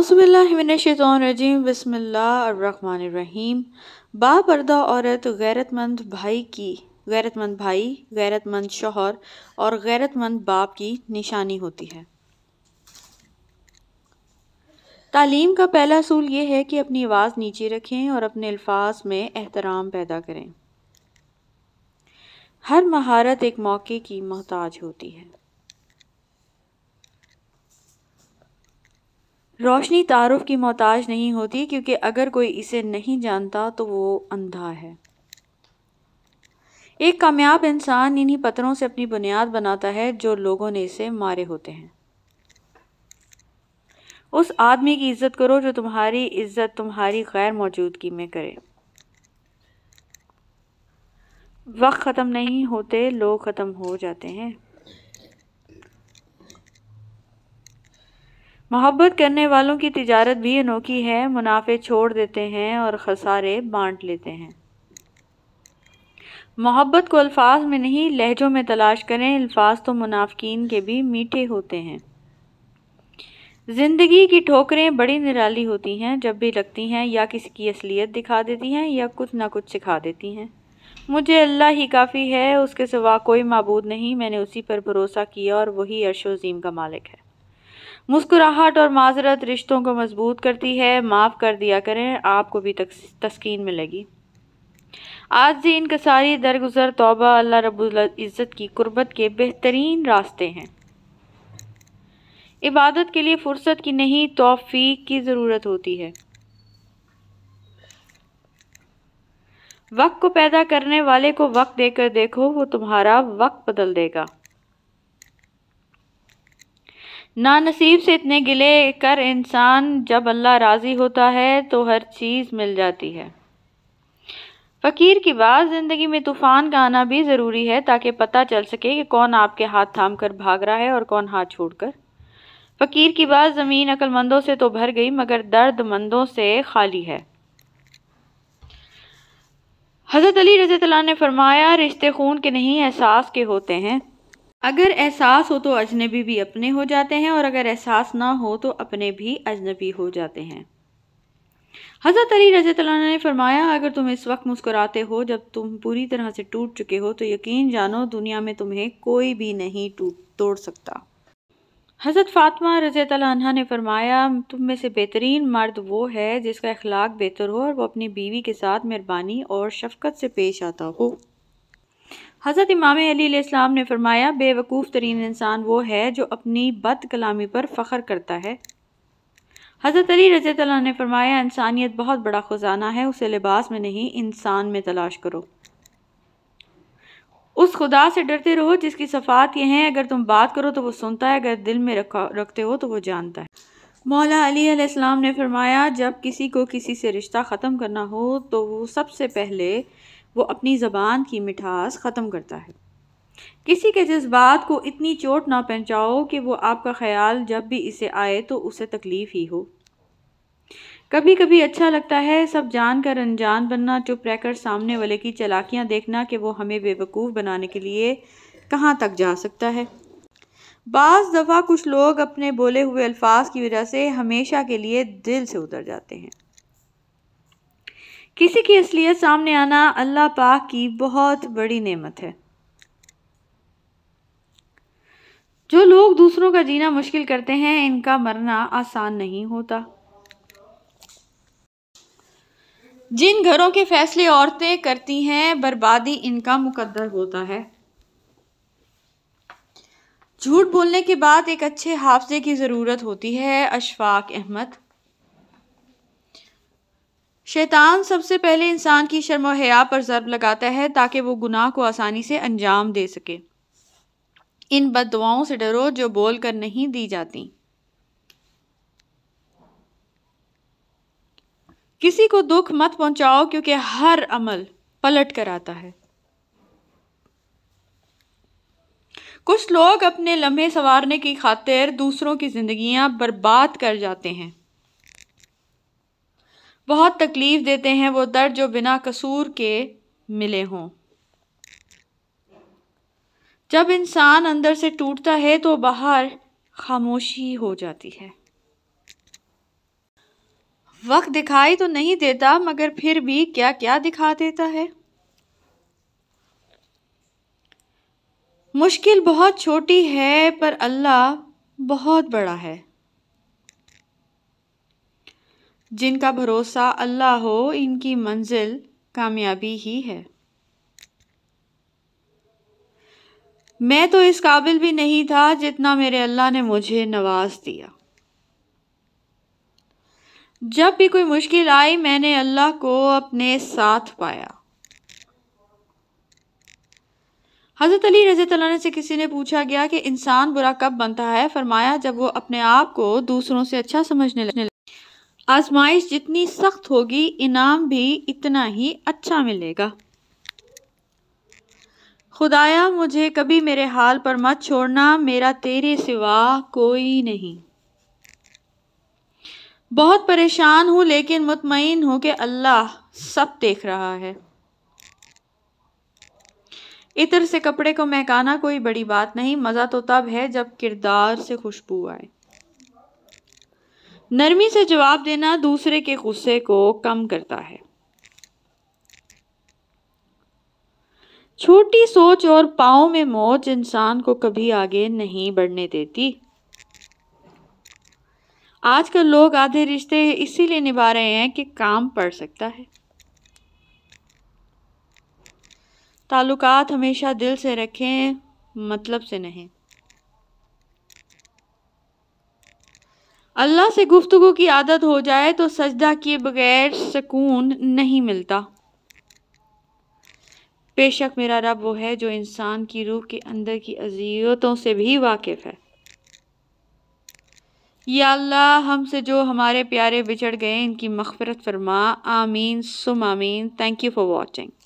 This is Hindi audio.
रजीम बसमीम बापर्दा औरत गैरतमंद भाई की गैरतमंद भाई गैरतमंद शोहर और गैरतमंद बाप की निशानी होती है तालीम का पहला असूल ये है कि अपनी आवाज़ नीचे रखें और अपने अल्फाज में एहतराम पैदा करें हर महारत एक मौके की मोहताज होती है रोशनी तारुफ की मोहताज नहीं होती क्योंकि अगर कोई इसे नहीं जानता तो वो अंधा है एक कामयाब इंसान इन्हीं पत्थरों से अपनी बुनियाद बनाता है जो लोगों ने इसे मारे होते हैं उस आदमी की इज्जत करो जो तुम्हारी इज्जत तुम्हारी गैर मौजूदगी में करे वक्त ख़त्म नहीं होते लोग ख़त्म हो जाते हैं मोहब्बत करने वालों की तिजारत भी अनोखी है मुनाफे छोड़ देते हैं और खसारे बांट लेते हैं मोहब्बत को अल्फाज में नहीं लहजों में तलाश करें अल्फाज तो मुनाफिन के भी मीठे होते हैं ज़िंदगी की ठोकरें बड़ी निराली होती हैं जब भी लगती हैं या किसी की असलियत दिखा देती हैं या कुछ ना कुछ सिखा देती हैं मुझे अल्लाह ही काफ़ी है उसके सिवा कोई मबूद नहीं मैंने उसी पर भरोसा किया और वही अरशोज़ीम का मालिक है मुस्कुराहट और माजरत रिश्तों को मजबूत करती है माफ़ कर दिया करें आपको भी तस्कीन मिलेगी आज से इनकसारी सारी दरगुजर तोबा अल्लाह इज़्ज़त की कुर्बत के बेहतरीन रास्ते हैं इबादत के लिए फ़ुर्सत की नहीं तोफ़ी की ज़रूरत होती है वक्त को पैदा करने वाले को वक्त देकर देखो वो तुम्हारा वक्त बदल देगा ना नसीब से इतने गिले कर इंसान जब अल्लाह राज़ी होता है तो हर चीज़ मिल जाती है फ़कीर की बात ज़िंदगी में तूफ़ान का आना भी ज़रूरी है ताकि पता चल सके कि कौन आपके हाथ थाम कर भाग रहा है और कौन हाथ छोड़कर फ़कीर की बात ज़मीन अक्लमंदों से तो भर गई मगर दर्दमंदों से खाली है हज़रत अली रज़ी ने फरमाया रिश्ते खून के नहीं एहसास के होते हैं अगर एहसास हो तो अजनबी भी अपने हो जाते हैं और अगर एहसास ना हो तो अपने भी अजनबी हो जाते हैं हज़रत अली रजत ने फरमाया अगर तुम इस वक्त मुस्कुराते हो जब तुम पूरी तरह से टूट चुके हो तो यकीन जानो दुनिया में तुम्हें कोई भी नहीं टूट तोड़ सकता हज़रत फ़ातिमा रज़त ने फरमाया तुम में से बेहतरीन मर्द वो है जिसका अखलाक बेहतर हो और वो अपनी बीवी के साथ मेहरबानी और शफकत से पेश आता हो हज़रत इमाम अलीसम ने फरमाया बेवकूफ़ तरीन इंसान वो है जो अपनी बद कलामी पर फ़ख्र करता है हज़रत अली रज़ी ने फरमाया इंसानियत बहुत बड़ा ख़जाना है उसे लिबास में नहीं इंसान में तलाश करो उस खुदा से डरते रहो जिसकी सफ़ात ये हैं अगर तुम बात करो तो वो सुनता है अगर दिल में रखा रखते हो तो वो जानता है मौला अली अलैहिस्सलाम ने फरमाया जब किसी को किसी से रिश्ता ख़त्म करना हो तो वो सबसे पहले वो अपनी ज़बान की मिठास ख़त्म करता है किसी के जज्बात को इतनी चोट ना पहुँचाओ कि वो आपका ख्याल जब भी इसे आए तो उसे तकलीफ़ ही हो कभी कभी अच्छा लगता है सब जान कर अनजान बनना चुप रहकर सामने वाले की चलाकियाँ देखना कि वो हमें बेवकूफ़ बनाने के लिए कहाँ तक जा सकता है बाज़ दफ़ा कुछ लोग अपने बोले हुए अल्फाज की वजह से हमेशा के लिए दिल से उतर जाते हैं किसी की असलियत सामने आना अल्लाह पाक की बहुत बड़ी नेमत है जो लोग दूसरों का जीना मुश्किल करते हैं इनका मरना आसान नहीं होता जिन घरों के फैसले औरतें करती हैं बर्बादी इनका मुकद्दर होता है झूठ बोलने के बाद एक अच्छे हाफजे की ज़रूरत होती है अशफाक अहमद शैतान सबसे पहले इंसान की शर्म हया पर ज़रब लगाता है ताकि वो गुनाह को आसानी से अंजाम दे सके इन बद दुआओं से डरो जो बोल कर नहीं दी जाती किसी को दुख मत पहुंचाओ क्योंकि हर अमल पलट कर आता है कुछ लोग अपने लम्हे संवारने की खातिर दूसरों की ज़िंदगियां बर्बाद कर जाते हैं बहुत तकलीफ़ देते हैं वो दर्द जो बिना कसूर के मिले हों जब इंसान अंदर से टूटता है तो बाहर खामोशी हो जाती है वक्त दिखाई तो नहीं देता मगर फिर भी क्या क्या दिखा देता है मुश्किल बहुत छोटी है पर अल्लाह बहुत बड़ा है जिनका भरोसा अल्लाह हो इनकी मंजिल कामयाबी ही है मैं तो इस काबिल भी नहीं था जितना मेरे अल्लाह ने मुझे नवाज दिया जब भी कोई मुश्किल आई मैंने अल्लाह को अपने साथ पाया हज़रत अली रज़ी से किसी ने पूछा गया कि इंसान बुरा कब बनता है फरमाया जब वो अपने आप को दूसरों से अच्छा समझने लगे आजमाइश जितनी सख्त होगी इनाम भी इतना ही अच्छा मिलेगा खुदाया मुझे कभी मेरे हाल पर मत छोड़ना मेरा तेरे सिवा कोई नहीं बहुत परेशान हूँ लेकिन मुतमिन हूँ कि अल्लाह सब देख रहा है इतर से कपड़े को महकाना कोई बड़ी बात नहीं मज़ा तो तब है जब किरदार से खुशबू आए नरमी से जवाब देना दूसरे के गुस्से को कम करता है छोटी सोच और पाओ में मौज इंसान को कभी आगे नहीं बढ़ने देती आजकल लोग आधे रिश्ते इसीलिए निभा रहे हैं कि काम पड़ सकता है ताल्लुकात हमेशा दिल से रखें मतलब से नहीं अल्लाह से गुफ्तु की आदत हो जाए तो सजदा किए बगैर सुकून नहीं मिलता बेशक मेरा रब वो है जो इंसान की रूह के अंदर की अजियतों से भी वाकिफ़ है या अल्लाह हमसे जो हमारे प्यारे बिछड़ गए इनकी मखफरत फरमा आमीन सुम आमीन थैंक यू फॉर वॉचिंग